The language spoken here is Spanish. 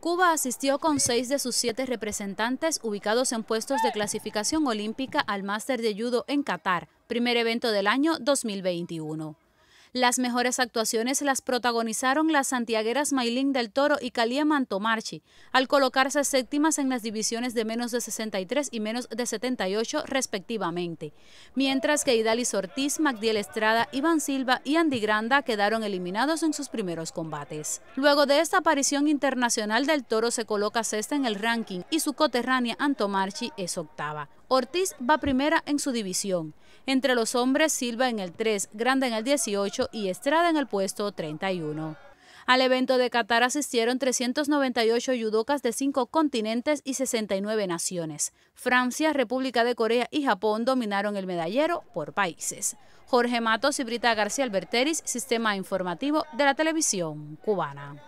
Cuba asistió con seis de sus siete representantes ubicados en puestos de clasificación olímpica al Máster de Judo en Qatar, primer evento del año 2021. Las mejores actuaciones las protagonizaron las santiagueras Maylin del Toro y Calía Antomarchi, al colocarse séptimas en las divisiones de menos de 63 y menos de 78 respectivamente, mientras que Idalis Ortiz, Magdiel Estrada, Iván Silva y Andy Granda quedaron eliminados en sus primeros combates. Luego de esta aparición internacional del Toro se coloca sexta en el ranking y su coterránea Antomarchi es octava. Ortiz va primera en su división. Entre los hombres, Silva en el 3, Grande en el 18 y Estrada en el puesto 31. Al evento de Qatar asistieron 398 judocas de cinco continentes y 69 naciones. Francia, República de Corea y Japón dominaron el medallero por países. Jorge Matos y Brita García Alberteris, Sistema Informativo de la Televisión Cubana.